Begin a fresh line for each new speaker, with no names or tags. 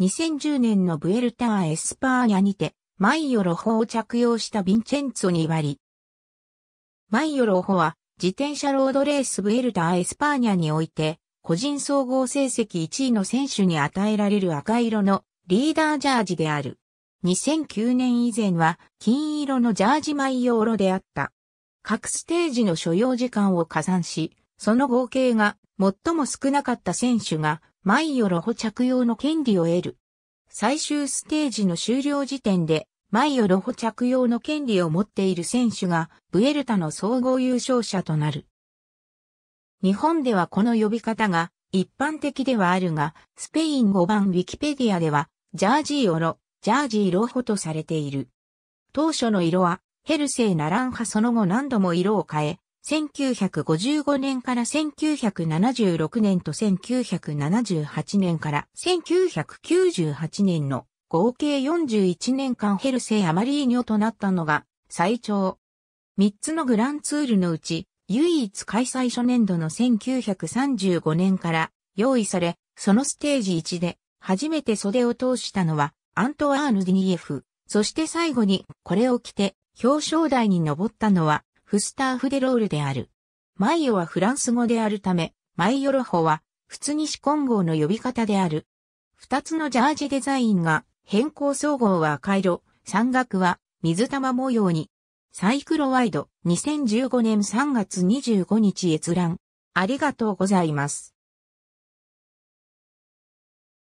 2010年のブエルターエスパーニャにて、マイヨロホを着用したヴィンチェンツォに割り。マイヨロホは、自転車ロードレースブエルターエスパーニャにおいて、個人総合成績1位の選手に与えられる赤色のリーダージャージである。2009年以前は金色のジャージマイヨーロであった。各ステージの所要時間を加算し、その合計が最も少なかった選手が毎夜ロホ着用の権利を得る。最終ステージの終了時点で、毎夜ロホ着用の権利を持っている選手が、ブエルタの総合優勝者となる。日本ではこの呼び方が一般的ではあるが、スペイン語版ウィキペディアでは、ジャージーオロ、ジャージーロホとされている。当初の色は、ヘルセイナランハその後何度も色を変え、1955年から1976年と1978年から1998年の合計41年間ヘルセ・アマリーニョとなったのが最長。3つのグランツールのうち唯一開催初年度の1935年から用意され、そのステージ1で初めて袖を通したのはアントワーヌ・ディニエフ、そして最後にこれを着て表彰台に登ったのはフスターフ・デ・ロールである。マイヨはフランス語であるため、マイヨロホは、普通にシコン号の呼び方である。二つのジャージデザインが、変更総合は赤色、山岳は水玉模様に。サイクロワイド2015年3月25日閲覧。
ありがとうございます。